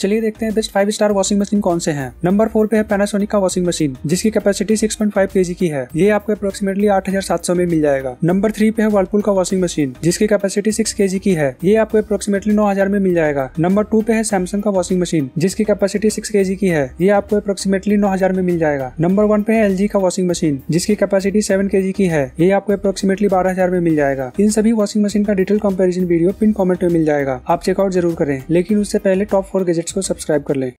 चलिए देखते हैं best five star washing machine कौन से हैं नंबर फोर पे है पैनासोनिक का वॉशिंग मशीन जिसकी कैपेसिटी 6.5 पॉइंट की है ये आपको अप्रोक्सीमेटली 8,700 में मिल जाएगा नंबर थ्री पे है वर्लपुल का वॉशिंग मशीन जिसकी कैपेसिटी 6 के की है ये आपको अप्रोक्सीमेटली 9,000 में मिल जाएगा नंबर टू पे है सैमसंग का वॉशिंग मशीन जिसकी कैपेसिटी सिक्स के की है ये आपको अप्रोक्सीमेटली नौ में मिल जाएगा नंबर वन पे है एल का वॉशिंग मशीन जिसकी कैपेसिटी सेवन के की है ये आपको अप्रोक्सीमेटली बारह में मिल जाएगा इन सभी वॉशिंग मशीन का detail comparison video pin comment में मिल जाएगा आप चेकआउट जरूर करें लेकिन उससे पहले टॉप फोर गेजेट को सब्सक्राइब कर लें